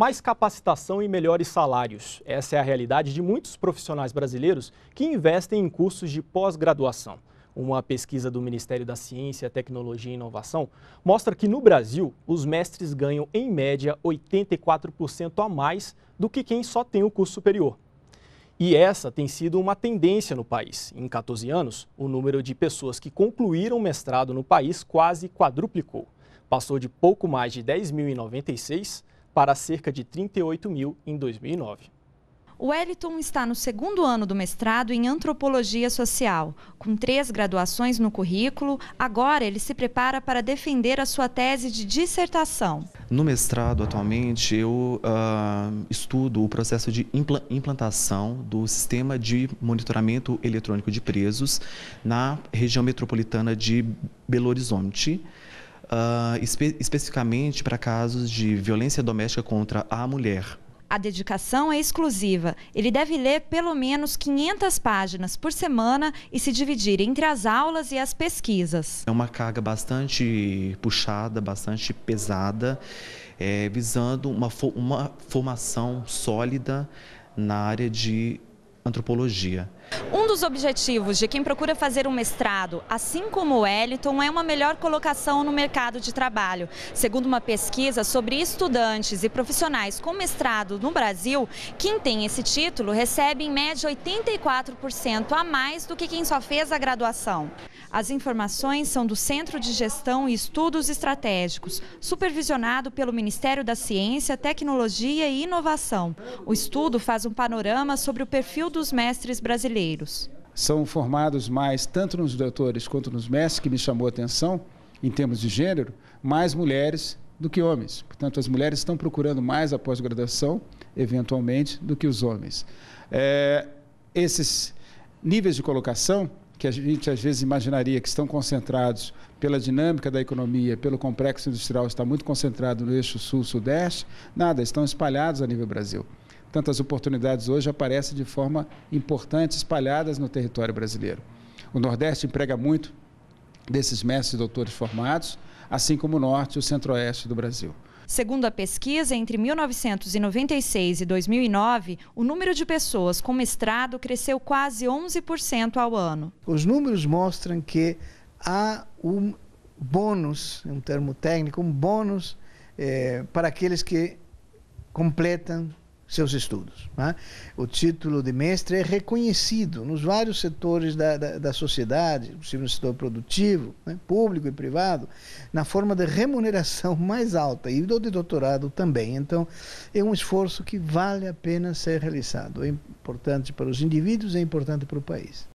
mais capacitação e melhores salários. Essa é a realidade de muitos profissionais brasileiros que investem em cursos de pós-graduação. Uma pesquisa do Ministério da Ciência, Tecnologia e Inovação mostra que no Brasil, os mestres ganham em média 84% a mais do que quem só tem o curso superior. E essa tem sido uma tendência no país. Em 14 anos, o número de pessoas que concluíram mestrado no país quase quadruplicou. Passou de pouco mais de 10.096 para cerca de 38 mil em 2009. Wellington está no segundo ano do mestrado em antropologia social. Com três graduações no currículo, agora ele se prepara para defender a sua tese de dissertação. No mestrado, atualmente, eu uh, estudo o processo de implantação do sistema de monitoramento eletrônico de presos na região metropolitana de Belo Horizonte uh, espe especificamente para casos de violência doméstica contra a mulher. A dedicação é exclusiva. Ele deve ler pelo menos 500 páginas por semana e se dividir entre as aulas e as pesquisas. É uma carga bastante puxada, bastante pesada, é, visando uma, fo uma formação sólida na área de antropologia. Um dos objetivos de quem procura fazer um mestrado, assim como o Wellington, é uma melhor colocação no mercado de trabalho. Segundo uma pesquisa sobre estudantes e profissionais com mestrado no Brasil, quem tem esse título recebe em média 84% a mais do que quem só fez a graduação. As informações são do Centro de Gestão e Estudos Estratégicos, supervisionado pelo Ministério da Ciência, Tecnologia e Inovação. O estudo faz um panorama sobre o perfil dos mestres brasileiros. São formados mais, tanto nos doutores quanto nos mestres, que me chamou a atenção, em termos de gênero, mais mulheres do que homens. Portanto, as mulheres estão procurando mais a pós-graduação, eventualmente, do que os homens. É, esses níveis de colocação, que a gente às vezes imaginaria que estão concentrados pela dinâmica da economia, pelo complexo industrial, está muito concentrado no eixo sul-sudeste, nada, estão espalhados a nível Brasil tantas oportunidades hoje aparecem de forma importante, espalhadas no território brasileiro. O Nordeste emprega muito desses mestres e doutores formados, assim como o Norte e o Centro-Oeste do Brasil. Segundo a pesquisa, entre 1996 e 2009, o número de pessoas com mestrado cresceu quase 11% ao ano. Os números mostram que há um bônus, é um termo técnico, um bônus é, para aqueles que completam seus estudos. Né? O título de mestre é reconhecido nos vários setores da, da, da sociedade, possível no setor produtivo, né? público e privado, na forma de remuneração mais alta e do de doutorado também. Então, é um esforço que vale a pena ser realizado. É importante para os indivíduos, é importante para o país.